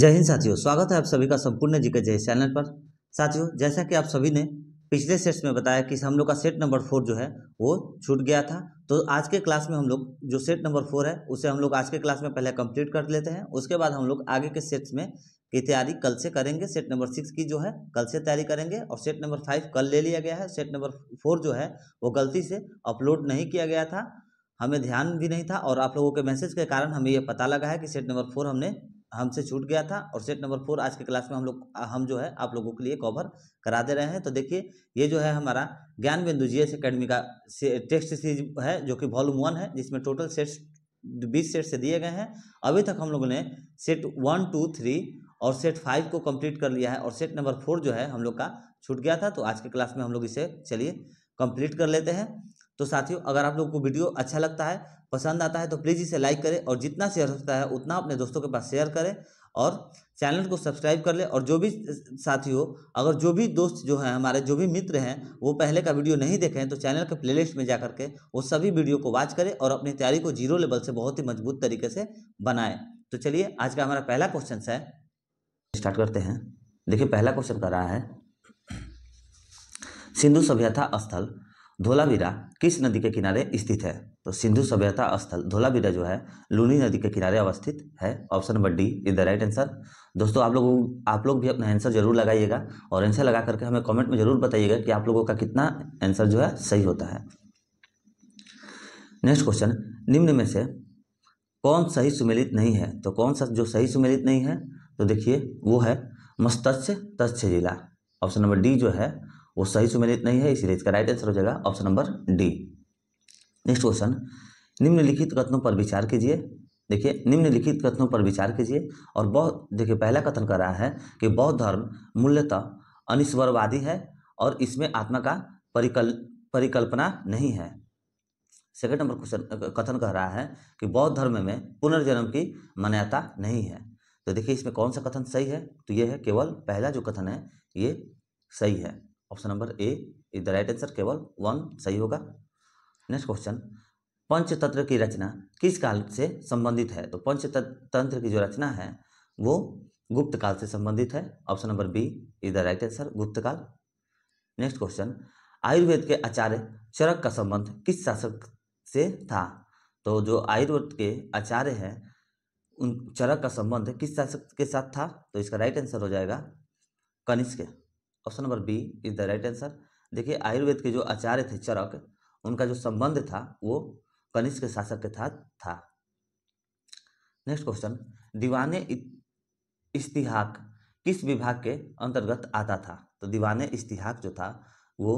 जय हिंद साथियों स्वागत है आप सभी का संपूर्ण जी के जय चैनल पर साथियों जैसा कि आप सभी ने पिछले सेट्स में बताया कि हम लोग का सेट नंबर फोर जो है वो छूट गया था तो आज के क्लास में हम लोग जो सेट नंबर फोर है उसे हम लोग आज के क्लास में पहले कंप्लीट कर लेते हैं उसके बाद हम लोग आगे के सेट्स में की तैयारी कल से करेंगे सेट नंबर सिक्स की जो है कल से तैयारी करेंगे और सेट नंबर फाइव कल ले लिया गया है सेट नंबर फोर जो है वो गलती से अपलोड नहीं किया गया था हमें ध्यान भी नहीं था और आप लोगों के मैसेज के कारण हमें ये पता लगा है कि सेट नंबर फोर हमने हमसे छूट गया था और सेट नंबर फोर आज के क्लास में हम लोग हम जो है आप लोगों के लिए कवर करा दे रहे हैं तो देखिए ये जो है हमारा Gyan Bindu G S academy का टेक्स्ट सीरीज है जो कि वॉल्यूम वन है जिसमें टोटल सेट्स बीस सेट से दिए गए हैं अभी तक हम लोगों ने सेट वन टू थ्री और सेट फाइव को कम्प्लीट कर लिया है और सेट नंबर फोर जो है हम लोग का छूट गया था तो आज के क्लास में हम लोग इसे चलिए कम्प्लीट कर लेते हैं तो साथियों अगर आप लोगों को वीडियो अच्छा लगता है पसंद आता है तो प्लीज़ इसे लाइक करें और जितना शेयर होता है उतना अपने दोस्तों के पास शेयर करें और चैनल को सब्सक्राइब कर ले और जो भी साथी हो अगर जो भी दोस्त जो हैं हमारे जो भी मित्र हैं वो पहले का वीडियो नहीं देखे हैं तो चैनल के प्लेलिस्ट में जा करके वो सभी वीडियो को वॉच करें और अपनी तैयारी को जीरो लेवल से बहुत ही मजबूत तरीके से बनाएं तो चलिए आज का हमारा पहला क्वेश्चन है स्टार्ट करते हैं देखिए पहला क्वेश्चन कर रहा है सिंधु सभ्यता स्थल धोलावीरा किस नदी के किनारे स्थित है तो सिंधु सभ्यता स्थल धोलावीरा जो है लूनी नदी के किनारे अवस्थित है option number D is the right answer दोस्तों आप लोग आप लोग भी अपना आंसर जरूर लगाइएगा और आंसर लगा करके हमें कमेंट में जरूर बताइएगा कि आप लोगों का कितना आंसर जो है सही होता है नेक्स्ट क्वेश्चन निम्न में से कौन सही सुमेलित नहीं है तो कौन सा जो सही सुमेलित नहीं है तो देखिए वो है मस्तस्य तस्य जिला ऑप्शन नंबर डी जो है वो सही सुमेलित नहीं है इसलिए इसका राइट आंसर हो जाएगा option number D next question निम्नलिखित कथनों पर विचार कीजिए देखिए निम्नलिखित कथनों पर विचार कीजिए और बौद्ध देखिए पहला कथन कर रहा है कि बौद्ध धर्म मूल्यतः अनिश्वरवादी है और इसमें आत्मा का परिकल परिकल्पना नहीं है सेकंड नंबर क्वेश्चन कथन कह रहा है कि बौद्ध धर्म में पुनर्जन्म की मान्यता नहीं है तो देखिए इसमें कौन सा कथन सही है तो ये है केवल पहला जो कथन है ये सही है option number A is the right answer केवल वन सही होगा नेक्स्ट क्वेश्चन पंचतंत्र की रचना किस काल से संबंधित है तो पंचतंत्र की जो रचना है वो गुप्त काल से संबंधित है option number B is the right answer Gupta काल नेक्स्ट क्वेश्चन आयुर्वेद के आचार्य चरक का संबंध किस शासक से था तो जो आयुर्वेद के आचार्य हैं उन चरक का संबंध किस शासक के साथ था तो इसका राइट आंसर हो जाएगा Kanishka option number B is the right answer देखिए आयुर्वेद के जो आचार्य थे चरक उनका जो संबंध था वो कनिष्क शासक के साथ था नेक्स्ट क्वेश्चन दीवाने इश्तिहाक किस विभाग के अंतर्गत आता था तो दीवाने इश्तिहाक जो था वो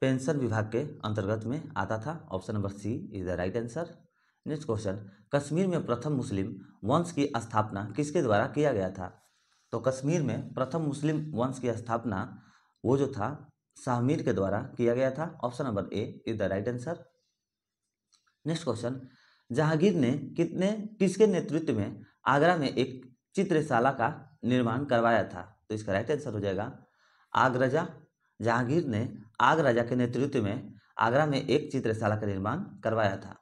पेंशन विभाग के अंतर्गत में आता था option number C is the right answer next question Kashmir में प्रथम मुस्लिम वंश की स्थापना किसके द्वारा किया गया था तो कश्मीर में प्रथम मुस्लिम वंश की स्थापना वो जो था शाहमीर के द्वारा किया गया था option number A is the right answer next question Jahangir ने कितने किसके नेतृत्व में आगरा में एक चित्रशाला का निर्माण करवाया था तो इसका राइट आंसर हो जाएगा आगराजा जहांगीर ने आगराजा के नेतृत्व में आगरा में एक चित्रशाला का निर्माण करवाया था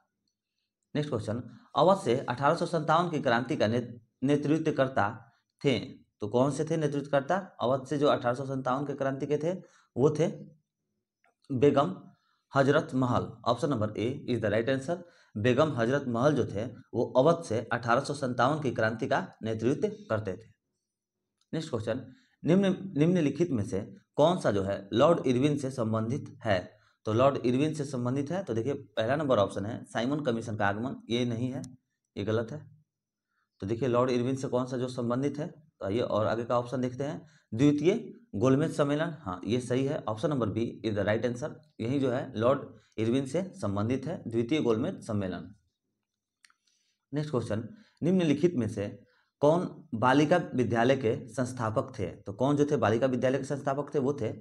नेक्स्ट क्वेश्चन अवध से अठारह की क्रांति का नेतृत्वकर्ता थे तो कौन से थे नेतृत्वकर्ता अवध से जो अठारह के क्रांति के थे वो थे Begum Hazrat Mahal option number A is the right answer Begum Hazrat Mahal जो थे वो अवध से अठारह की क्रांति का नेतृत्व करते थे नेक्स्ट क्वेश्चन निम्न निम्नलिखित में से कौन सा जो है लॉर्ड इरविन से संबंधित है तो लॉर्ड इरविन से संबंधित है तो देखिए पहला नंबर ऑप्शन है साइमन कमीशन का आगमन ये नहीं है ये गलत है तो देखिए लॉर्ड इरविन से कौन सा जो संबंधित है तो आइए और आगे का ऑप्शन देखते हैं द्वितीय गोलमेज सम्मेलन हाँ ये सही है option number B is the right answer यही जो है लॉर्ड इरविन से संबंधित है द्वितीय गोलमेज सम्मेलन नेक्स्ट क्वेश्चन निम्नलिखित में से कौन बालिका विद्यालय के संस्थापक थे तो कौन जो थे बालिका विद्यालय के संस्थापक थे वो थे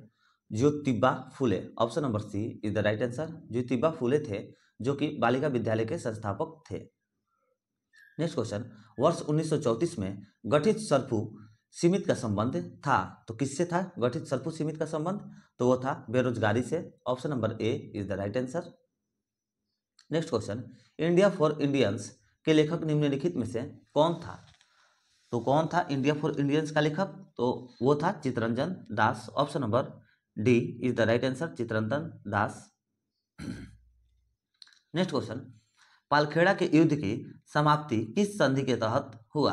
Jyotiba Phule option number C is the right answer Jyotiba Phule थे जो कि बालिका विद्यालय के संस्थापक थे नेक्स्ट क्वेश्चन वर्ष 1934 में गठित सरफू सीमित का संबंध था तो किससे था गठित सरफू सीमित का संबंध तो वो था बेरोजगारी से option number A is the right answer next question India for Indians के लेखक निम्नलिखित में से कौन था तो कौन था इंडिया फॉर इंडियंस का लेखक तो वो था Chittaranjan Das option number D is the right answer Chittaranjan Das next question Palkheda के युद्ध की समाप्ति किस संधि के तहत हुआ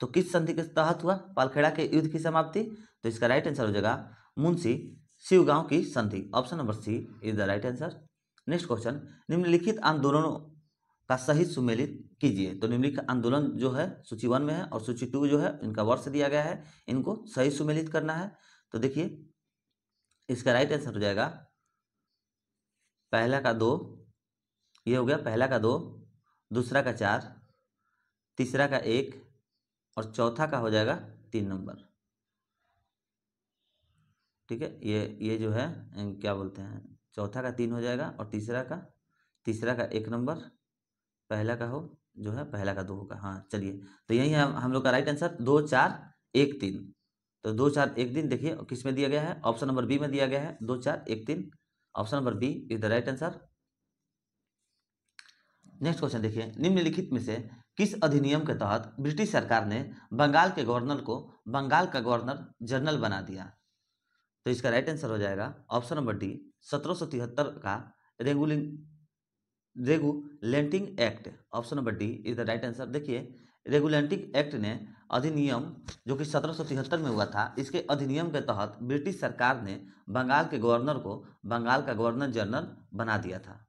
तो किस संधि के तहत हुआ पालखेड़ा के युद्ध की समाप्ति तो इसका राइट आंसर हो जाएगा मुंशी शिवगांव की संधि option number C is the right answer next question निम्नलिखित आंदोलनों का सही सुमेलित कीजिए तो निम्नलिखित आंदोलन जो है सूची वन में है और सूची टू जो है इनका वर्ष दिया गया है इनको सही सुमेलित करना है तो देखिए इसका राइट आंसर हो जाएगा पहला का दो ये हो गया पहला का दो दूसरा का चार तीसरा का एक और चौथा का हो जाएगा तीन नंबर ठीक है ये ये जो है क्या बोलते हैं चौथा का तीन हो जाएगा और तीसरा का तीसरा का एक नंबर पहला का हो जो है पहला का दो होगा हाँ चलिए तो यही है हम लोग का राइट आंसर दो चार एक तीन तो दो चार एक दिन देखिए किस में दिया गया है ऑप्शन नंबर बी में दिया गया है दो चार एक तीन option number B is the right answer next question देखिए निम्नलिखित में से किस अधिनियम के तहत ब्रिटिश सरकार ने बंगाल के गवर्नर को बंगाल का गवर्नर जनरल बना दिया तो इसका राइट आंसर हो जाएगा ऑप्शन नंबर डी सत्रह का रेगुलिंग regulating act option number D is the right answer देखिए रेगुलेंटिंग एक्ट ने अधिनियम जो कि सत्रह में हुआ था इसके अधिनियम के तहत ब्रिटिश सरकार ने बंगाल के गवर्नर को बंगाल का गवर्नर जनरल बना दिया था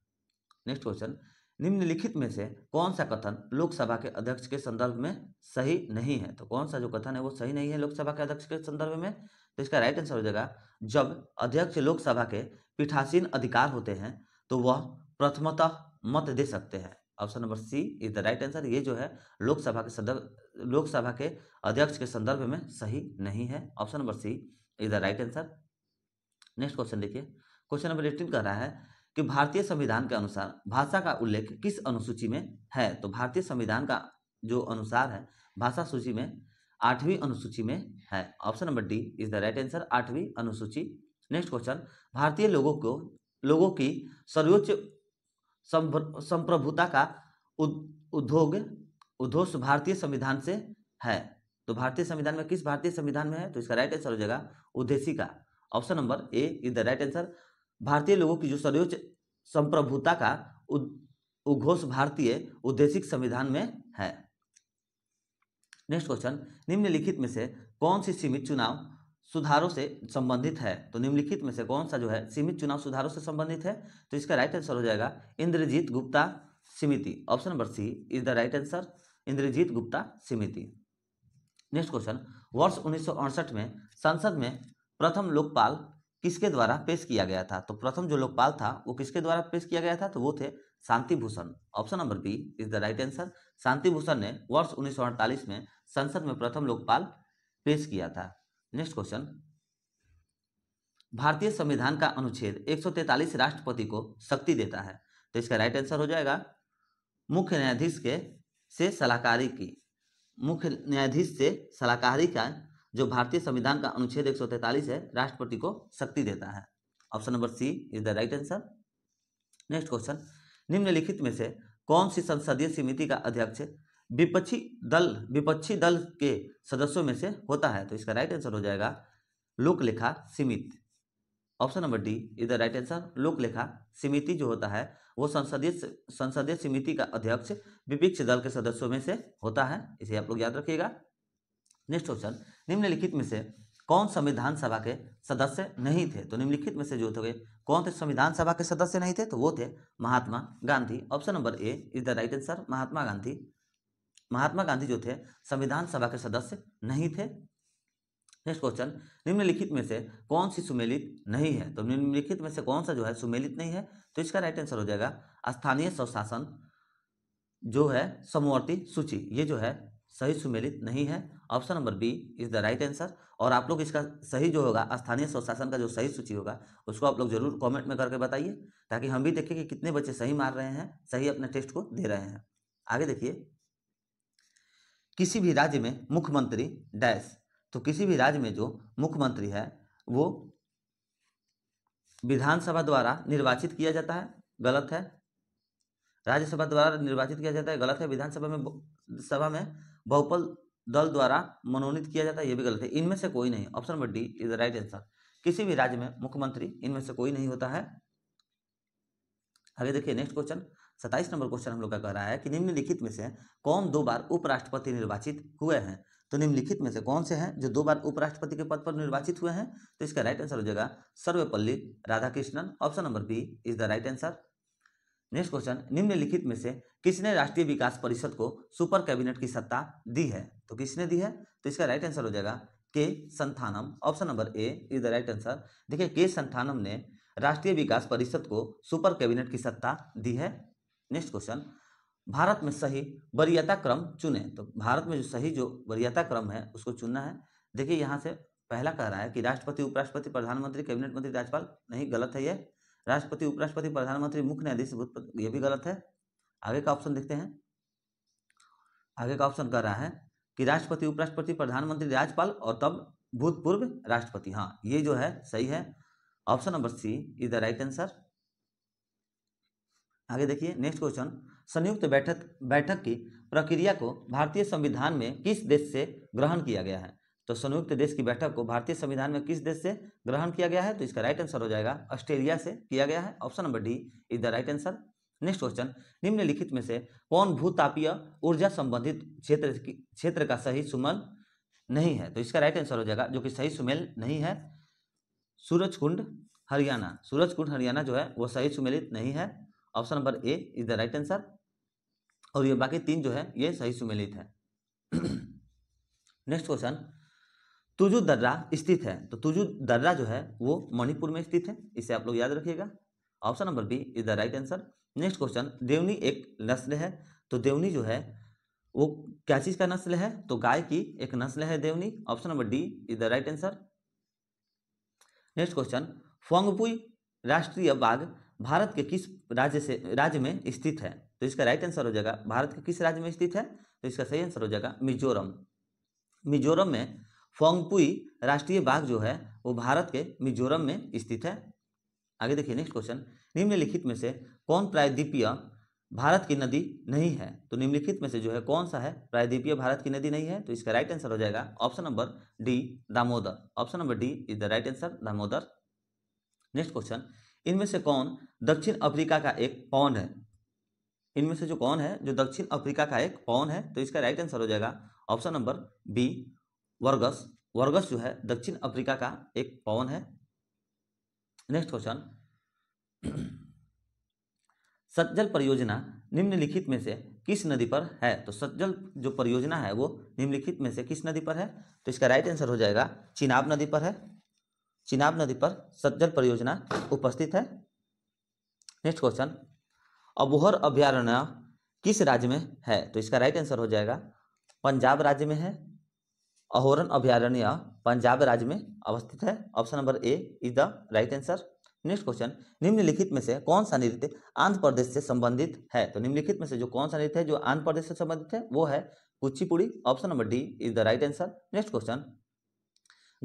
नेक्स्ट क्वेश्चन निम्नलिखित में से कौन सा कथन लोकसभा के अध्यक्ष के संदर्भ में सही नहीं है तो कौन सा जो कथन है वो सही नहीं है लोकसभा के अध्यक्ष के संदर्भ में तो इसका राइट आंसर हो जाएगा जब अध्यक्ष लोकसभा के पीठासीन अधिकार होते हैं तो वह प्रथमतः मत दे सकते हैं option number C is the right answer ये जो है लोकसभा के सदर्भ लोकसभा के अध्यक्ष के संदर्भ में सही नहीं है option number C is the right answer next question देखिए क्वेश्चन नंबर एटीन कह रहा है कि भारतीय संविधान के अनुसार भाषा का उल्लेख किस अनुसूची में है तो भारतीय संविधान का जो अनुसार है भाषा सूची में आठवीं अनुसूची में है option number D is the right answer आठवीं अनुसूची नेक्स्ट क्वेश्चन भारतीय लोगों को लोगों की सर्वोच्च संप्रभुता का उद्योग उद्घोष भारतीय संविधान से है तो भारतीय संविधान में किस भारतीय संविधान में है तो इसका राइट आंसर हो जाएगा उद्देशिका का option number A is the right answer भारतीय लोगों की जो सर्वोच्च संप्रभुता का उद्घोष भारतीय उद्देशिक संविधान में है नेक्स्ट क्वेश्चन निम्नलिखित में से कौन सी सीमित चुनाव सुधारों से संबंधित है तो निम्नलिखित में से कौन सा जो है सीमित चुनाव सुधारों से संबंधित है तो इसका राइट आंसर हो जाएगा इंद्रजीत गुप्ता समिति option number C is the right answer Indrajit Gupta समिति नेक्स्ट क्वेश्चन वर्ष उन्नीस में संसद में प्रथम लोकपाल किसके द्वारा पेश किया गया था तो प्रथम जो लोकपाल था वो किसके द्वारा पेश किया गया था तो वो थे Shanti Bhushan option number B is the right answer Shanti Bhushan ने वर्ष उन्नीस में संसद में प्रथम लोकपाल पेश किया था नेक्स्ट क्वेश्चन भारतीय संविधान का अनुच्छेद 143 राष्ट्रपति को शक्ति देता है तो इसका राइट आंसर हो जाएगा मुख्य न्यायाधीश के से सलाहकारी की मुख्य न्यायाधीश से सलाहकारी का जो भारतीय संविधान का अनुच्छेद एक है राष्ट्रपति को शक्ति देता है option number C is the right answer next question निम्नलिखित में से कौन सी संसदीय समिति का अध्यक्ष विपक्षी दल विपक्षी दल के सदस्यों में से होता है तो इसका राइट आंसर हो जाएगा लोकलेखा सीमित option number D is the right answer लोकलेखा समिति जो होता है वो संसदीय संसदीय समिति का अध्यक्ष विपक्ष दल के सदस्यों में से होता है इसे आप लोग याद रखिएगा नेक्स्ट क्वेश्चन निम्नलिखित में से कौन संविधान सभा के सदस्य नहीं थे तो निम्नलिखित में से जो थे कौन थे संविधान सभा के सदस्य नहीं थे तो वो थे Mahatma Gandhi option number A is the right answer Mahatma Gandhi Mahatma Gandhi जो थे संविधान सभा के सदस्य नहीं थे नेक्स्ट क्वेश्चन निम्नलिखित में से कौन सी सुमेलित नहीं है तो निम्नलिखित में से कौन सा जो है सुमेलित नहीं है तो इसका राइट आंसर हो जाएगा स्थानीय स्वशासन जो है समवर्ती सूची ये जो है सही सुमेलित नहीं है option number B is the right answer और आप लोग इसका सही जो होगा स्थानीय स्वशासन का जो सही सूची होगा उसको आप लोग जरूर कमेंट में करके बताइए ताकि हम भी देखें कि कितने बच्चे सही मार रहे हैं सही अपने टेस्ट को दे रहे हैं आगे देखिए किसी भी राज्य में मुख्यमंत्री डैश तो किसी भी राज्य में जो मुख्यमंत्री है वो विधानसभा द्वारा निर्वाचित किया जाता है गलत है राज्यसभा द्वारा निर्वाचित किया जाता है गलत है विधानसभा में सभा में बहुपल दल द्वारा मनोनीत किया जाता है यह भी गलत है इनमें से कोई नहीं option number D is the right answer किसी भी राज्य में मुख्यमंत्री इनमें से कोई नहीं होता है आगे देखिए नेक्स्ट क्वेश्चन सत्ताईस नंबर क्वेश्चन हम लोग का कह रहा है कि निम्नलिखित में से कौन दो बार उपराष्ट्रपति निर्वाचित हुए हैं तो निम्नलिखित में से कौन से हैं जो दो बार उपराष्ट्रपति के पद पर निर्वाचित हुए हैं तो इसका राइट आंसर हो जाएगा Sarvepalli Radhakrishnan option number B is the right answer next question निम्नलिखित में से किसने राष्ट्रीय विकास परिषद को सुपर कैबिनेट की सत्ता दी है तो किसने दी है तो इसका राइट आंसर हो जाएगा K Santhanam option number A is the right answer देखिए के संथानम ने राष्ट्रीय विकास परिषद को सुपर कैबिनेट की सत्ता दी है नेक्स्ट क्वेश्चन भारत में सही वरीयता क्रम चुने तो भारत में जो सही जो वरीयता क्रम है उसको चुनना है देखिए यहाँ से पहला कह रहा है कि राष्ट्रपति उपराष्ट्रपति प्रधानमंत्री कैबिनेट मंत्री राज्यपाल नहीं गलत है ये राष्ट्रपति उपराष्ट्रपति प्रधानमंत्री मुख्य न्यायाधीश ये भी गलत है आगे का ऑप्शन देखते हैं आगे का ऑप्शन कह रहा है कि राष्ट्रपति उपराष्ट्रपति प्रधानमंत्री राज्यपाल और तब भूतपूर्व राष्ट्रपति हाँ ये जो है सही है option number C is the right answer आगे देखिए नेक्स्ट क्वेश्चन संयुक्त बैठक बैठक की प्रक्रिया को भारतीय संविधान में किस देश से ग्रहण किया गया है तो संयुक्त देश की बैठक को भारतीय संविधान में किस देश से ग्रहण किया गया है तो इसका राइट आंसर हो जाएगा ऑस्ट्रेलिया से किया गया है option number D is the right answer next question निम्नलिखित में से कौन भूतापीय ऊर्जा संबंधित क्षेत्र क्षेत्र का सही सुमन नहीं है तो इसका राइट आंसर हो जाएगा जो कि सही सुमेल नहीं है सूरज कुंड हरियाणा सूरज कुंड हरियाणा जो है वो सही सुमेलित नहीं है option number A is the right answer और ये बाकी तीन जो है ये सही सुमेलित है नेक्स्ट क्वेश्चन तुजु दर्रा स्थित है तो तुजु दर्रा जो है वो मणिपुर में स्थित है इसे आप लोग याद रखिएगा option number B is the right answer next question Deoni एक नस्ल है तो देवनी जो है वो क्या चीज का नस्ल है तो गाय की एक नस्ल है Deoni option number D is the right answer next question Phawngpui राष्ट्रीय बाघ भारत के किस राज्य से राज्य में स्थित है तो इसका राइट आंसर हो जाएगा भारत के किस राज्य में स्थित है तो इसका सही आंसर हो जाएगा मिजोरम मिजोरम में फोंगपुई राष्ट्रीय बाग जो है वो भारत के मिजोरम में स्थित है आगे देखिए नेक्स्ट क्वेश्चन निम्नलिखित में से कौन प्रायद्वीपीय भारत की नदी नहीं है तो निम्नलिखित में से जो है कौन सा है प्रायद्वीपीय भारत की नदी नहीं है तो इसका राइट आंसर हो जाएगा option number D Damodar option number D is the right answer Damodar next question इनमें से कौन दक्षिण अफ्रीका का एक पौन है इनमें से जो कौन है जो दक्षिण अफ्रीका का एक पौन है तो इसका राइट आंसर हो जाएगा ऑप्शन नंबर बी वर्गस वर्गस जो है दक्षिण अफ्रीका का एक पवन है नेक्स्ट क्वेश्चन सतजल परियोजना निम्नलिखित में से किस नदी पर है तो सतजल जो परियोजना है वो निम्नलिखित में से किस नदी पर है तो इसका राइट आंसर हो जाएगा चिनाब नदी पर है चिनाब नदी पर सतजल परियोजना उपस्थित है नेक्स्ट क्वेश्चन अबोहर अभ्यारण्य किस राज्य में है तो इसका राइट आंसर हो जाएगा पंजाब राज्य में है अहोरन अभ्यारण्य पंजाब राज्य में अवस्थित है option number A is the right answer next question निम्नलिखित में से कौन सा नृत्य आंध्र प्रदेश से संबंधित है तो निम्नलिखित में से जो कौन सा नृत्य है जो आंध्र प्रदेश से संबंधित है वो है Kuchipudi option number D is the right answer next question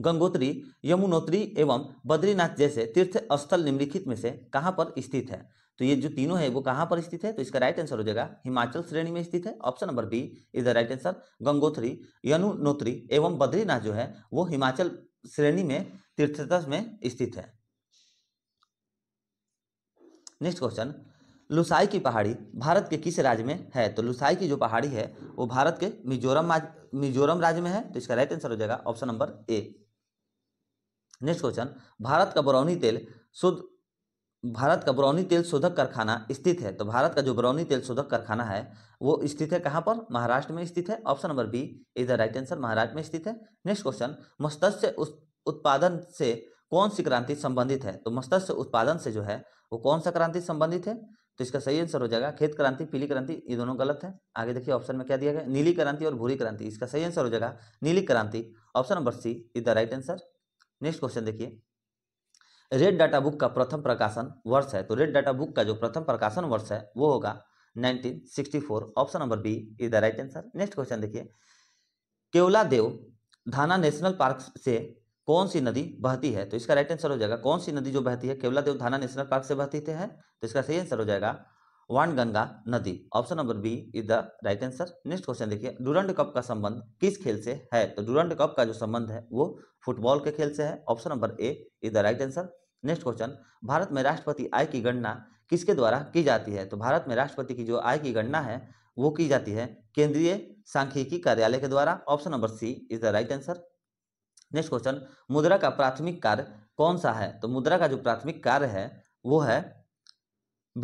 Gangotri Yamunotri एवं बद्रीनाथ जैसे तीर्थ स्थल निम्नलिखित में से कहाँ पर स्थित है तो ये जो तीनों है वो कहाँ पर स्थित है तो इसका राइट आंसर हो जाएगा हिमाचल श्रेणी में स्थित है option number B is the right answer Gangotri Yamunotri एवं बद्रीनाथ जो है वो हिमाचल श्रेणी में तीर्थता में स्थित है नेक्स्ट क्वेश्चन लुसाई की पहाड़ी भारत के किस राज्य में है तो लुसाई की जो पहाड़ी है वो भारत के मिजोरम मिजोरम राज्य में है तो इसका राइट आंसर हो जाएगा option number A next question Bharat का बरौनी तेल शुद्ध भारत का बरौनी तेल शोधक कारखाना स्थित है तो भारत का जो बरौनी तेल शोधक कारखाना है वो स्थित है कहाँ पर महाराष्ट्र में स्थित है option number B is the right answer Maharashtra में स्थित है नेक्स्ट क्वेश्चन मत्स्य उत्पादन से कौन सी क्रांति संबंधित है तो मत्स्य उत्पादन से जो है वो कौन सा क्रांति संबंधित है तो इसका सही आंसर हो जाएगा खेत क्रांति पीली क्रांति ये दोनों गलत है आगे देखिए ऑप्शन में क्या दिया गया नीली क्रांति और भूरी क्रांति इसका सही आंसर हो जाएगा नीली क्रांति option number C is the right answer next question देखिए रेड डाटा बुक का प्रथम प्रकाशन वर्ष है तो रेड डाटा बुक का जो प्रथम प्रकाशन वर्ष है वो होगा 1964 option number B is the right answer next question देखिए केवला देव धाना नेशनल पार्क से कौन सी नदी बहती है तो इसका राइट आंसर हो जाएगा कौन सी नदी जो बहती है केवला देव धाना नेशनल पार्क से बहती है तो इसका सही आंसर हो जाएगा वन गंगा नदी option number B is the right answer next question देखिए डूरंड कप का संबंध किस खेल से है तो डूरंड कप का जो संबंध है वो फुटबॉल के खेल से है option number A is the right answer next question Bharat में राष्ट्रपति आय की गणना किसके द्वारा की जाती है तो भारत में राष्ट्रपति की जो आय की गणना है वो की जाती है केंद्रीय सांख्यिकी कार्यालय के द्वारा option number C is the right answer next question मुद्रा का प्राथमिक कार्य कौन सा है तो मुद्रा का जो प्राथमिक कार्य है वो है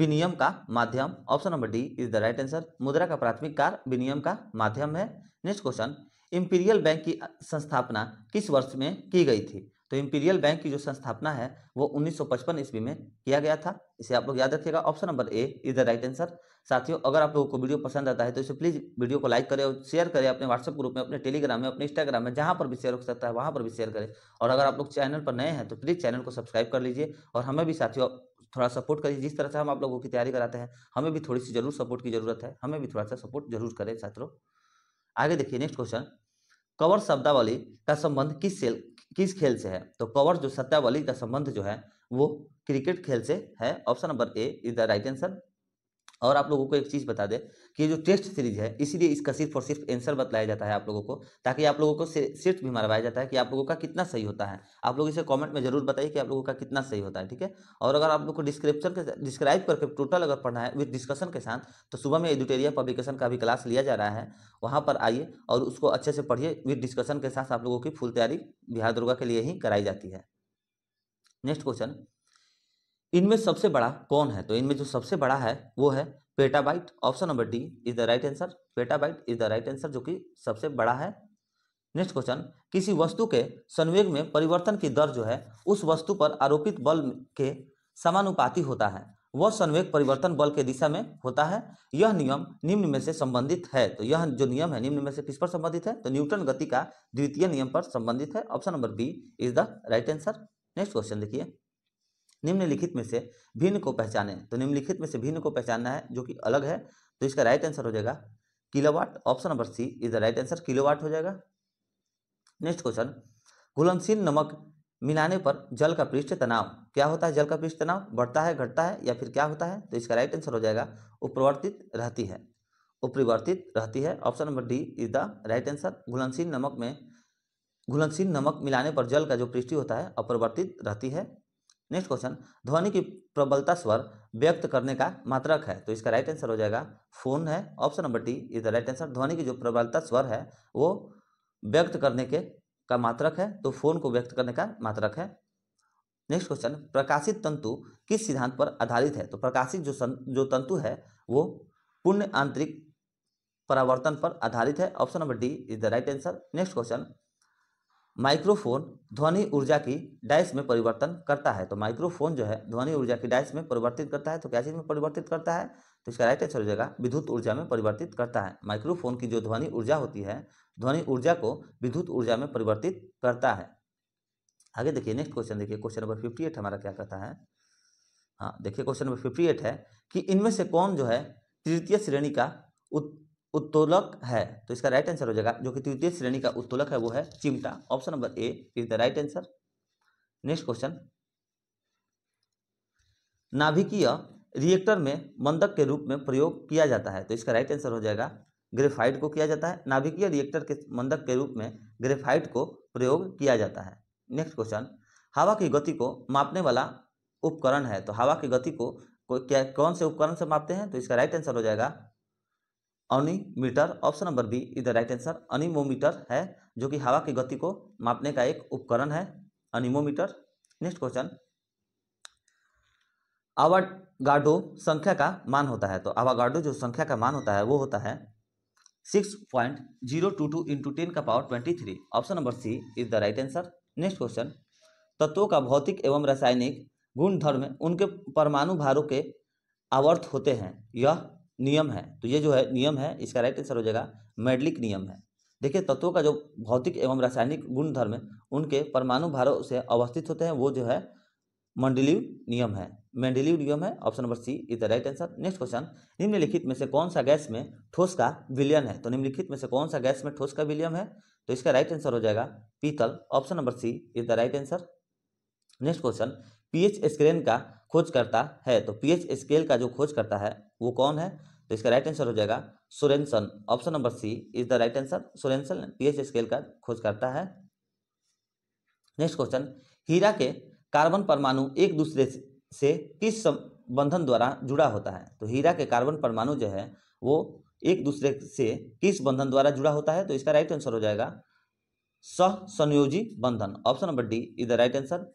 विनियम का माध्यम option number D is the right answer मुद्रा का प्राथमिक कार्य विनियम का माध्यम है नेक्स्ट क्वेश्चन इंपीरियल बैंक की संस्थापना किस वर्ष में की गई थी तो इंपीरियल बैंक की जो संस्थापना है वो 1955 ईस्वी में किया गया था इसे आप लोग याद रखिएगा option number A is the right answer साथियों अगर आप लोगों को वीडियो पसंद आता है तो इसे प्लीज़ वीडियो को लाइक करें और शेयर करें अपने व्हाट्सएप ग्रुप में अपने टेलीग्राम में अपने इंस्टाग्राम में जहां पर भी शेयर हो सकता है वहाँ पर भी शेयर करें और अगर आप लोग चैनल पर नए हैं तो प्लीज़ चैनल को सब्सक्राइब कर लीजिए और हमें भी साथियों थोड़ा सपोर्ट करिए जिस तरह से हम आप लोगों की तैयारी कराते हैं हमें भी थोड़ी सी जरूर सपोर्ट की जरूरत है हमें भी थोड़ा सा सपोर्ट जरूर करें छात्रों आगे देखिए नेक्स्ट क्वेश्चन कवर शब्दावली का संबंध किस सेल किस खेल से है तो कवर जो सत्यावली का संबंध जो है वो क्रिकेट खेल से है option number A is the right answer और आप लोगों को एक चीज़ बता दें कि जो टेस्ट सीरीज है इसीलिए इसका सिर्फ और सिर्फ आंसर बतलाया जाता है आप लोगों को ताकि आप लोगों को सिर्फ भी मरवाया जाता है कि आप लोगों का कितना सही होता है आप लोग इसे कमेंट में जरूर बताइए कि आप लोगों का कितना सही होता है ठीक है और अगर आप लोग को डिस्क्रिप्शन के डिस्क्राइब करके टोटल अगर पढ़ना है विथ डिस्कशन के साथ तो सुबह में एडिटोरिया पब्लिकेशन का भी क्लास लिया जा रहा है वहाँ पर आइए और उसको अच्छे से पढ़िए विथ डिस्कशन के साथ आप लोगों की फुल तैयारी बिहार दुर्गा के लिए ही कराई जाती है नेक्स्ट क्वेश्चन इनमें सबसे बड़ा कौन है तो इनमें जो सबसे बड़ा है वो है petabyte option number D is the right answer petabyte is the right answer जो कि सबसे बड़ा है नेक्स्ट क्वेश्चन किसी वस्तु के संवेग में परिवर्तन की दर जो है उस वस्तु पर आरोपित बल के समानुपाती होता है वह संवेग परिवर्तन बल के दिशा में होता है यह नियम निम्न में से संबंधित है तो यह जो नियम है निम्न में से किस पर संबंधित है तो न्यूटन गति का द्वितीय नियम पर संबंधित है option number B is the right answer next question देखिए निम्नलिखित में से भिन्न को पहचाने तो निम्नलिखित में से भिन्न को पहचानना है जो कि अलग है तो इसका राइट आंसर हो जाएगा kilowatt option number C is the right answer kilowatt हो जाएगा नेक्स्ट क्वेश्चन घुलनशील नमक मिलाने पर जल का पृष्ठ तनाव क्या होता है जल का पृष्ठ तनाव बढ़ता है घटता है या फिर क्या होता है तो इसका राइट आंसर हो जाएगा उपवर्तित रहती है उपरिवर्तित रहती है option number D is the right answer घुलनशील नमक में घुलनशील नमक मिलाने पर जल का जो पृष्ठी होता है अपरिवर्तित रहती है नेक्स्ट क्वेश्चन ध्वनि की प्रबलता स्वर व्यक्त करने का मात्रक है तो इसका राइट आंसर हो जाएगा फोन है option number D is the right answer ध्वनि की जो प्रबलता स्वर है वो व्यक्त करने के का मात्रक है तो फोन को व्यक्त करने का मात्रक है नेक्स्ट क्वेश्चन प्रकाशित तंतु किस सिद्धांत पर आधारित है तो प्रकाशित जो सं, जो तंतु है वो पुण्य आंतरिक परावर्तन पर आधारित है option number D is the right answer next question microphone ध्वनि ऊर्जा की डाइस में परिवर्तन करता है तो माइक्रोफोन जो है ध्वनि ऊर्जा की डाइस में परिवर्तित करता है तो क्या चीज़ में परिवर्तित करता है तो इसका राइट आंसर हो जाएगा विद्युत ऊर्जा में परिवर्तित करता है माइक्रोफोन की जो ध्वनि ऊर्जा होती है ध्वनि ऊर्जा को विद्युत ऊर्जा में परिवर्तित करता है आगे देखिए नेक्स्ट क्वेश्चन देखिए क्वेश्चन नंबर फिफ्टी एट हमारा क्या कहता है हाँ देखिए क्वेश्चन नंबर फिफ्टी एट है कि इनमें से कौन जो है तृतीय श्रेणी का उत्तोलक है तो इसका राइट आंसर हो जाएगा जो कि तृतीय श्रेणी का उत्तोलक है वो है चिमटा option number A is the right answer next question नाभिकीय रिएक्टर में मंदक के रूप में प्रयोग किया जाता है तो इसका राइट आंसर हो जाएगा ग्रेफाइट को किया जाता है नाभिकीय रिएक्टर के मंदक के रूप में ग्रेफाइट को प्रयोग किया जाता है नेक्स्ट क्वेश्चन हवा की गति को मापने वाला उपकरण है तो हवा की गति को क्या कौन से उपकरण से मापते हैं तो इसका राइट आंसर हो जाएगा anemometer option number B is the right answer anemometer है जो कि हवा की गति को मापने का एक उपकरण है अनिमोमीटर नेक्स्ट क्वेश्चन आवागाडो संख्या का मान होता है तो आवागाडो जो संख्या का मान होता है वो होता है six point zero two two into ten का power twenty three option number C is the right answer next question तत्वों का भौतिक एवं रासायनिक गुणधर्म उनके परमाणु भारों के आवर्त होते हैं यह नियम है तो ये जो है नियम है इसका राइट आंसर हो जाएगा मेडलिक नियम है देखिए तत्वों का जो भौतिक एवं रासायनिक गुणधर्म है उनके परमाणु भारों से अवस्थित होते हैं वो जो है मंडलीव नियम है मंडलीव नियम है option number C is the right answer next question निम्नलिखित में से कौन सा गैस में ठोस का विलियन है तो निम्नलिखित में से कौन सा गैस में ठोस का विलियम है तो इसका राइट आंसर हो जाएगा पीतल option number C is the right answer next question pH scale का खोज करता है तो पीएच स्केल का जो खोज करता है वो कौन है तो इसका राइट आंसर हो जाएगा Sorensen option number C is the right answer Sorensen pH scale का खोज करता है नेक्स्ट क्वेश्चन हीरा के कार्बन परमाणु एक दूसरे से किस बंधन द्वारा जुड़ा होता है तो हीरा के कार्बन परमाणु जो है वो एक दूसरे से किस बंधन द्वारा जुड़ा होता है तो इसका राइट आंसर हो जाएगा सह संयोजी बंधन option number D is the right answer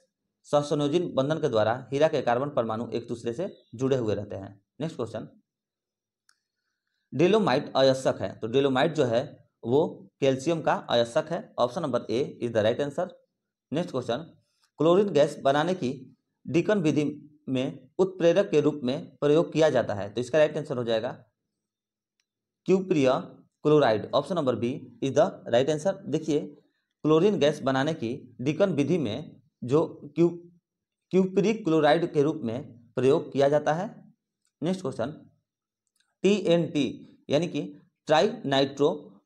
सहसनोजिन बंधन के द्वारा हीरा के कार्बन परमाणु एक दूसरे से जुड़े हुए रहते हैं नेक्स्ट क्वेश्चन डेलोमाइट अयस्क है तो डेलोमाइट जो है वो कैल्शियम का अयस्क है option number A is the right answer next question chlorine gas बनाने की डिकन विधि में उत्प्रेरक के रूप में प्रयोग किया जाता है तो इसका राइट आंसर हो जाएगा cupric chloride option number B is the right answer देखिए क्लोरीन गैस बनाने की डिकन विधि में जो क्यू क्यूपरी क्लोराइड के रूप में प्रयोग किया जाता है next question T N T यानी कि ट्राई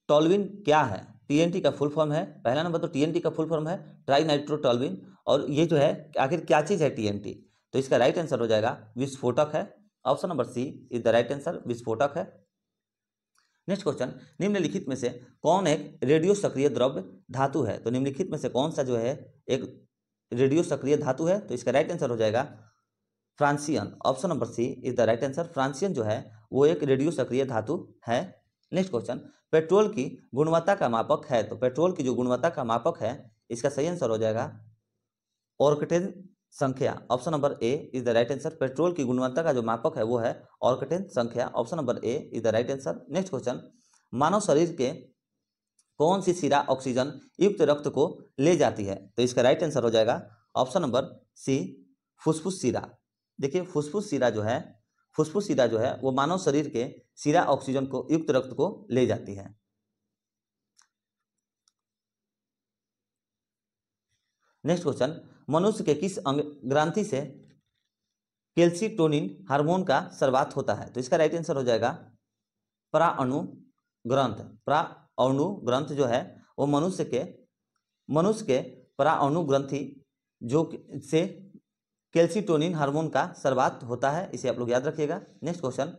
टॉलविन क्या है टीएनटी का फुल फॉर्म है पहला नंबर तो टीएनटी का फुल फॉर्म है ट्राई नाइट्रोटोलविन और ये जो है आखिर क्या चीज़ है टीएनटी तो इसका राइट आंसर हो जाएगा विस्फोटक है option number C is the right answer विस्फोटक है नेक्स्ट क्वेश्चन निम्नलिखित में से कौन एक रेडियो सक्रिय द्रव्य धातु है तो निम्नलिखित में से कौन सा जो है एक रेडियो सक्रिय धातु है तो इसका राइट आंसर हो जाएगा francium option number C is the right answer francium जो है वो एक रेडियो सक्रिय धातु है नेक्स्ट क्वेश्चन पेट्रोल की गुणवत्ता का मापक है तो पेट्रोल की जो गुणवत्ता का मापक है इसका सही आंसर हो जाएगा ऑर्कटेन संख्या option number A is the right answer पेट्रोल की गुणवत्ता का जो मापक है वो है ऑर्कटेन संख्या option number A is the right answer next question मानव शरीर के कौन सी सिरा ऑक्सीजन युक्त रक्त को ले जाती है तो इसका राइट आंसर हो जाएगा ऑप्शन नंबर सी फुसफुस सिरा देखिए फुसफुस सिरा जो है फुसफुस सिरा जो है वो मानव शरीर के सिरा ऑक्सीजन को युक्त रक्त को ले जाती है नेक्स्ट क्वेश्चन मनुष्य के किस अंग ग्रंथि से कैल्सिटोनिन हार्मोन का सर्वात होता है तो इसका राइट आंसर हो जाएगा प्राणु ग्रंथ प्रा अणु ग्रंथ जो है वो मनुष्य के मनुष्य के पराअणु ग्रंथि जो से कैल्सिटोनिन हार्मोन का सर्वात होता है इसे आप लोग याद रखिएगा नेक्स्ट क्वेश्चन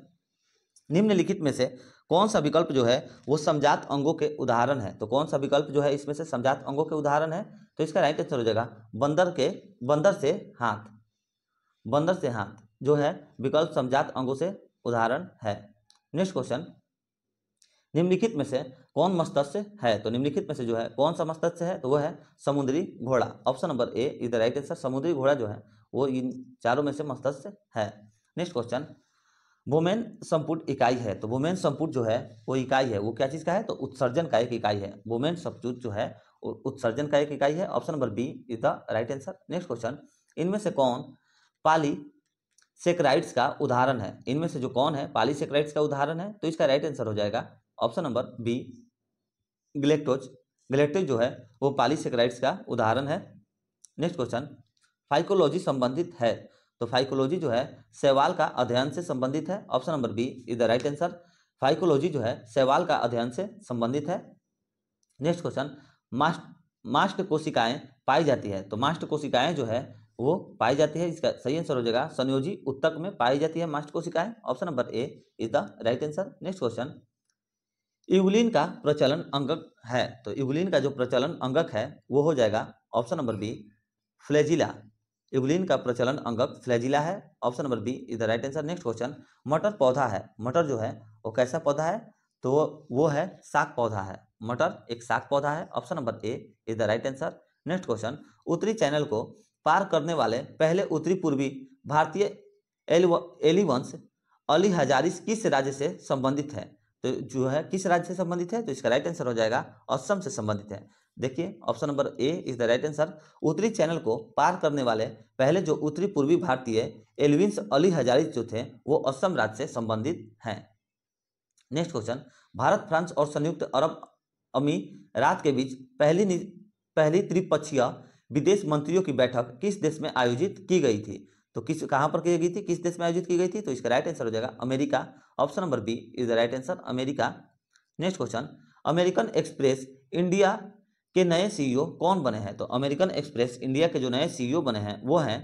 निम्नलिखित में से कौन सा विकल्प जो है वो समझात अंगों के उदाहरण है तो कौन सा विकल्प जो है इसमें से समझात अंगों के उदाहरण है तो इसका राइट आंसर हो जाएगा बंदर के बंदर से हाथ बंदर से हाथ जो है विकल्प समझात अंगों से उदाहरण है नेक्स्ट क्वेश्चन निम्नलिखित में से कौन मत्स्य है तो निम्नलिखित में से जो है कौन सा मत्स्य है तो वह है समुद्री घोड़ा option number A is the right answer समुद्री घोड़ा जो है वो इन चारों में से मत्स्य है नेक्स्ट क्वेश्चन वोमेन संपुट इकाई है तो वोमेन संपुट जो है वो इकाई है वो क्या चीज़ का है तो उत्सर्जन का एक इकाई है वोमेन संपुट जो है उत्सर्जन का एक इकाई है option number B is the right answer next question इनमें से कौन पाली सेक्राइड्स का उदाहरण है इनमें से जो कौन है पाली सेक्राइड्स का उदाहरण है तो इसका राइट आंसर हो जाएगा option number B galactose galactose जो है वो पालीसेक्राइड्स का उदाहरण है नेक्स्ट क्वेश्चन फाइकोलॉजी संबंधित है तो फाइकोलॉजी जो है सेवाल का अध्ययन से संबंधित है option number B is the right answer phycology जो है सेवाल का अध्ययन से संबंधित है नेक्स्ट क्वेश्चन मास्ट मास्ट कोशिकाएं पाई जाती है तो मास्ट कोशिकाएं जो है वो पाई जाती है इसका सही आंसर हो जाएगा संयोजी उत्तक में पाई जाती है मास्ट कोशिकाएं option number A is the right answer next question इवलिन का प्रचलन अंगक है तो इवलिन का जो प्रचलन अंगक है वो हो जाएगा ऑप्शन नंबर बी फ्लेजिला इवलिन का प्रचलन अंगक फ्लेजिला है option number B is the right answer next question मटर पौधा है मटर जो है वो कैसा पौधा है तो वो है साग पौधा है मटर एक साग पौधा है option number A is the right answer next question उत्तरी चैनल को पार करने वाले पहले उत्तरी पूर्वी भारतीय एलिवंश अली हजारिस किस राज्य से संबंधित है तो जो है किस राज्य से संबंधित है तो इसका राइट आंसर हो जाएगा असम से संबंधित है देखिए option number A is the right answer उत्तरी चैनल को पार करने वाले पहले जो उत्तरी पूर्वी भारतीय एलविंस अली हजारी जो थे वो असम राज्य से संबंधित हैं नेक्स्ट क्वेश्चन भारत फ्रांस और संयुक्त अरब अमी रात के बीच पहली पहली त्रिपक्षीय विदेश मंत्रियों की बैठक किस देश में आयोजित की गई थी तो किस कहां पर की गई थी किस देश में आयोजित की गई थी तो इसका राइट आंसर हो जाएगा America option number B is the right answer America next question American Express India के नए सीईओ e कौन बने हैं तो अमेरिकन एक्सप्रेस इंडिया के जो नए सीईओ e बने हैं वो हैं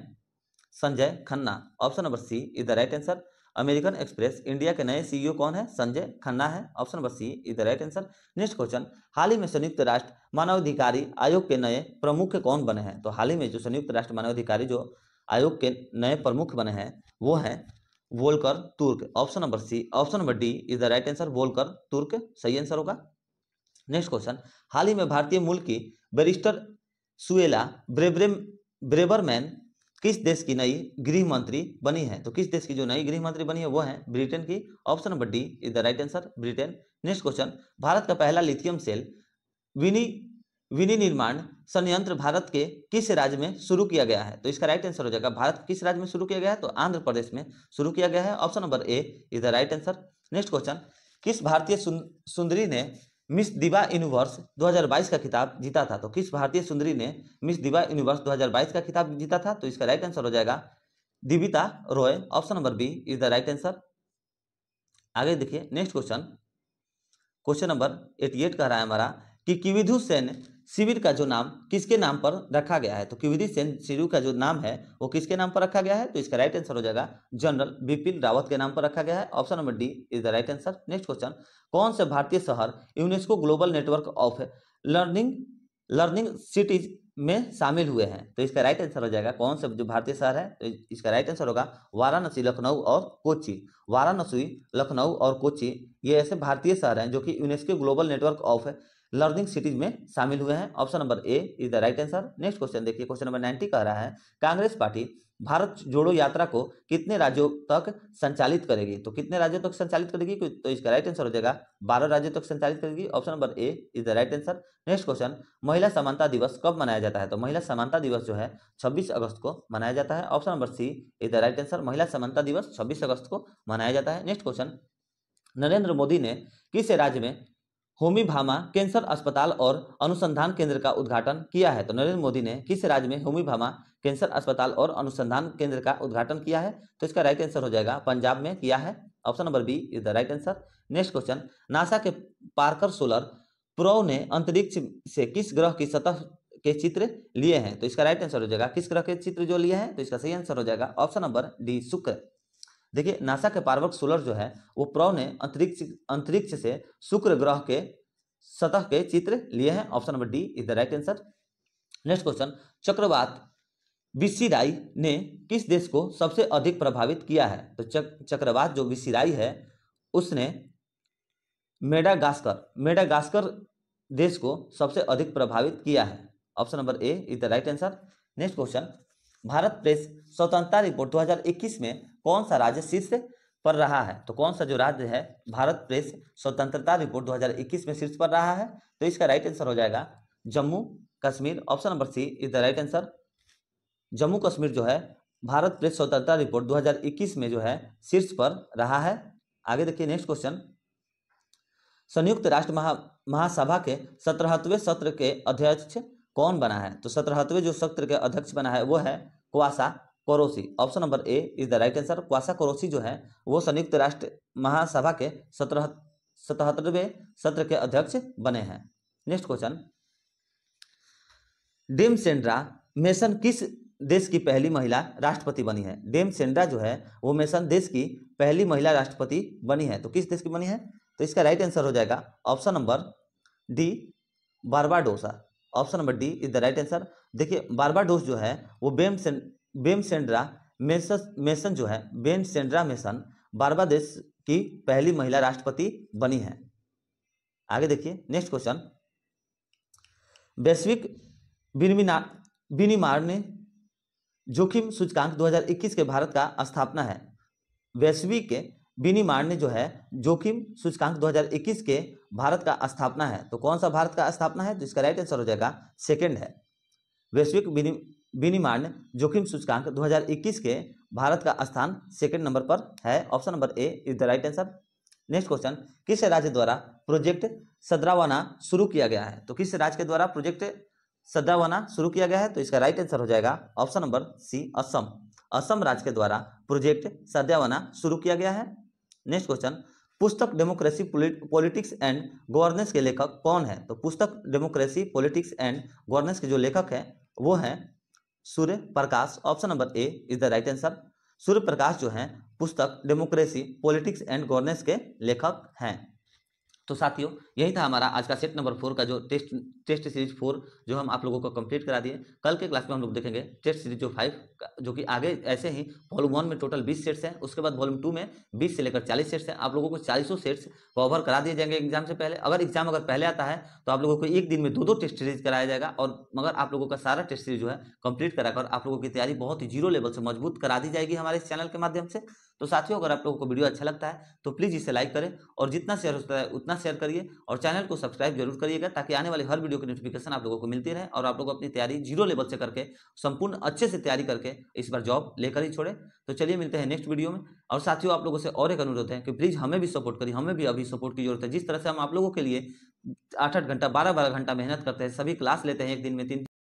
Sanjay Khanna option number C is the right answer American Express India के नए सीईओ e कौन है संजय खन्ना है option number C is the right answer next question हाल ही में संयुक्त राष्ट्र मानवाधिकारी आयोग के नए प्रमुख कौन बने हैं तो हाल ही में जो संयुक्त राष्ट्र मानवाधिकारी जो आयोग के नए प्रमुख बने हैं वो है Volker Turk option number C option number D is the right answer Volker Turk सही आंसर होगा नेक्स्ट क्वेश्चन हाल ही में भारतीय मूल की बैरिस्टर सुएला ब्रेब्रेम ब्रेबरमैन किस देश की नई गृह मंत्री बनी है तो किस देश की जो नई गृह मंत्री बनी है वो है ब्रिटेन की option number D is the right answer Britain next question Bharat का पहला लिथियम सेल विनी विनिर्माण संयंत्र भारत के किस राज्य में शुरू किया गया है तो इसका राइट आंसर हो जाएगा भारत किस राज्य में शुरू किया गया है तो आंध्र प्रदेश में शुरू किया गया है option number A is the right answer next question किस भारतीय सुंदरी ने मिस दिवा यूनिवर्स 2022 का खिताब जीता था तो किस भारतीय सुंदरी ने मिस दिवा यूनिवर्स 2022 का खिताब जीता था तो इसका राइट आंसर हो जाएगा Divita Rai option number B is the right answer आगे देखिए नेक्स्ट क्वेश्चन क्वेश्चन नंबर 88 कह रहा है हमारा कि किविधु सेन शिविर का जो नाम किसके नाम पर रखा गया है तो क्यूविधि सेन शिविर का जो नाम है वो किसके नाम पर रखा गया है तो इसका राइट आंसर हो जाएगा जनरल बिपिन रावत के नाम पर रखा गया है option number D is the right answer next question कौन से भारतीय शहर UNESCO global network of learning learning cities में शामिल हुए हैं तो इसका राइट आंसर हो जाएगा कौन से जो भारतीय शहर है तो इसका राइट आंसर होगा वाराणसी लखनऊ और कोची वाराणसी लखनऊ और कोची ये ऐसे भारतीय शहर हैं जो कि UNESCO global network of learning cities में शामिल हुए हैं option number A is the right answer next question देखिए क्वेश्चन नंबर नाइनटी कह रहा है कांग्रेस पार्टी भारत जोड़ो यात्रा को कितने राज्यों तक संचालित करेगी तो कितने राज्यों तक संचालित करेगी तो इसका राइट आंसर हो जाएगा बारह राज्यों तक संचालित करेगी option number A is the right answer next question महिला समानता दिवस कब मनाया जाता है तो महिला समानता दिवस जो है छब्बीस अगस्त को मनाया जाता है option number C is the right answer महिला समानता दिवस छब्बीस अगस्त को मनाया जाता है नेक्स्ट क्वेश्चन नरेंद्र मोदी ने किस राज्य में होमी भामा कैंसर अस्पताल और अनुसंधान केंद्र का उद्घाटन किया है तो नरेंद्र मोदी ने किस राज्य में होमी भामा कैंसर अस्पताल और अनुसंधान केंद्र का उद्घाटन किया है तो इसका राइट आंसर हो जाएगा पंजाब में किया है option number B is the right answer next question NASA के पार्कर सोलर प्रो ने अंतरिक्ष से किस ग्रह की सतह के चित्र लिए हैं तो इसका राइट आंसर हो जाएगा किस ग्रह के चित्र जो लिए हैं तो इसका सही आंसर हो जाएगा ऑप्शन नंबर डी शुक्र देखिए नासा के पार्वक सोलर जो है वो प्रो ने अंतरिक्ष अंतरिक्ष से शुक्र ग्रह के सतह के चित्र लिए हैं option number D is the right answer next question चक्रवात विसीराई ने किस देश को सबसे अधिक प्रभावित किया है तो चक, चक्रवात जो विसीराई है उसने मेडागास्कर मेडागास्कर देश को सबसे अधिक प्रभावित किया है option number A is the right answer next question Bharat press स्वतंत्रता रिपोर्ट 2021 में कौन सा राज्य शीर्ष पर रहा है तो कौन सा जो राज्य है भारत प्रेस स्वतंत्रता रिपोर्ट 2021 में शीर्ष पर रहा है तो इसका राइट आंसर हो जाएगा Jammu Kashmir option number C is the right answer Jammu Kashmir जो है भारत प्रेस स्वतंत्रता रिपोर्ट 2021 में जो है शीर्ष पर रहा है आगे देखिए नेक्स्ट क्वेश्चन संयुक्त राष्ट्र महा महासभा के सत्रहत्वे सत्र के अध्यक्ष कौन बना है तो सत्रहत्वे जो सत्र के अध्यक्ष बना है वो है Csaba Korosi option number A is the right answer Csaba Korosi जो है वो संयुक्त राष्ट्र महासभा के सत्रह सतहत्तरवें सत्र के अध्यक्ष बने हैं next question Dame Sandra Mason किस देश की पहली महिला राष्ट्रपति बनी है डेम सेंड्रा जो है वो मेसन देश की पहली महिला राष्ट्रपति बनी है तो किस देश की बनी है तो इसका राइट आंसर हो जाएगा option number D Barbados option number D is the right answer देखिए बारबाडोस जो है वो बेम सें, बेम सेंड्रा मेसन मेसन जो है बेम सेंड्रा मेसन बारबादेश की पहली महिला राष्ट्रपति बनी है आगे देखिए नेक्स्ट क्वेश्चन वैश्विक विनिमिना विनिमार ने जोखिम सूचकांक 2021 के भारत का स्थापना है वैश्विक विनिमार ने जो है जोखिम सूचकांक 2021 के भारत का स्थापना है तो कौन सा भारत का स्थापना है तो इसका राइट आंसर हो जाएगा सेकेंड है वैश्विक विनिमान जोखिम सूचकांक 2021 के भारत का स्थान सेकंड नंबर पर है option number A is the right answer next question किस राज्य द्वारा प्रोजेक्ट सदरावाना शुरू किया गया है तो किस राज्य के द्वारा प्रोजेक्ट सदरावाना शुरू किया गया है तो इसका राइट आंसर हो जाएगा option number C Assam Assam राज्य के द्वारा प्रोजेक्ट सदरावाना शुरू किया गया है नेक्स्ट क्वेश्चन पुस्तक डेमोक्रेसी पॉलिटिक्स एंड गवर्नेंस के लेखक कौन है तो पुस्तक डेमोक्रेसी पॉलिटिक्स एंड गवर्नेंस के जो लेखक है वो है Surya Prakash option number A is the right answer Surya Prakash जो है पुस्तक डेमोक्रेसी पॉलिटिक्स एंड गवर्नेंस के लेखक हैं तो साथियों यही था हमारा आज का सेट नंबर फोर का जो टेस्ट टेस्ट सीरीज फोर जो हम आप लोगों को कंप्लीट करा दिए कल के क्लास में हम लोग देखेंगे टेस्ट सीरीज जो फाइव जो कि आगे ऐसे ही वॉल्यूम वन में टोटल बीस सेट्स हैं उसके बाद वॉल्यूम टू में बीस से लेकर चालीस सेट्स हैं आप लोगों को चालीसों सेट्स कवर करा दिए जाएंगे एग्जाम से पहले अगर एग्जाम अगर पहले आता है तो आप लोगों को एक दिन में दो दो टेस्ट सीरीज कराया जाएगा और मगर आप लोगों का सारा टेस्ट सीरीज जो है कंप्लीट कराकर आप लोगों की तैयारी बहुत ही जीरो लेवल से मजबूत करा दी जाएगी हमारे इस चैनल के माध्यम से तो साथियों अगर आप लोगों को वीडियो अच्छा लगता है तो प्लीज़ इसे लाइक करें और जितना शेयर होता है उतना शेयर करिए और चैनल को सब्सक्राइब जरूर करिएगा ताकि आने वाले हर वीडियो की नोटिफिकेशन आप लोगों को मिलती रहे और आप लोग अपनी तैयारी जीरो लेवल से करके संपूर्ण अच्छे से तैयारी करके इस बार जॉब लेकर ही छोड़े तो चलिए मिलते हैं नेक्स्ट वीडियो में और साथियों आप लोगों से और एक अनुरोध है कि प्लीज़ हमें भी सपोर्ट करिए हमें भी अभी सपोर्ट की जरूरत है जिस तरह से हम आप लोगों के लिए आठ आठ घंटा बारह बारह घंटा मेहनत करते हैं सभी क्लास लेते हैं एक दिन में तीन